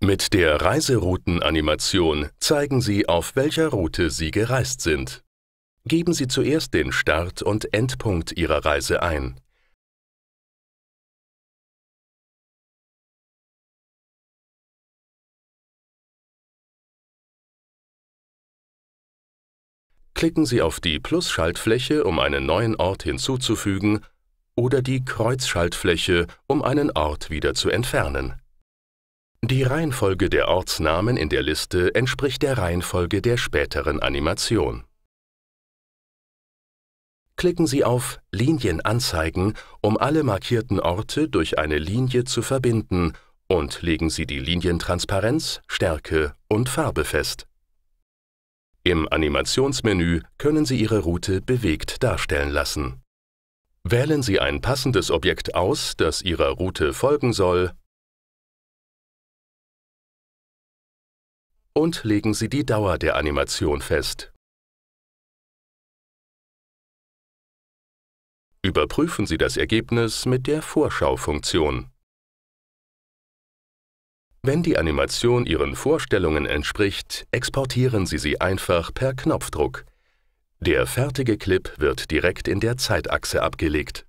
Mit der Reiserouten-Animation zeigen Sie, auf welcher Route Sie gereist sind. Geben Sie zuerst den Start- und Endpunkt Ihrer Reise ein. Klicken Sie auf die Plus-Schaltfläche, um einen neuen Ort hinzuzufügen, oder die Kreuz-Schaltfläche, um einen Ort wieder zu entfernen. Die Reihenfolge der Ortsnamen in der Liste entspricht der Reihenfolge der späteren Animation. Klicken Sie auf Linien anzeigen, um alle markierten Orte durch eine Linie zu verbinden und legen Sie die Linientransparenz, Stärke und Farbe fest. Im Animationsmenü können Sie Ihre Route bewegt darstellen lassen. Wählen Sie ein passendes Objekt aus, das Ihrer Route folgen soll und legen Sie die Dauer der Animation fest. Überprüfen Sie das Ergebnis mit der Vorschaufunktion. Wenn die Animation Ihren Vorstellungen entspricht, exportieren Sie sie einfach per Knopfdruck. Der fertige Clip wird direkt in der Zeitachse abgelegt.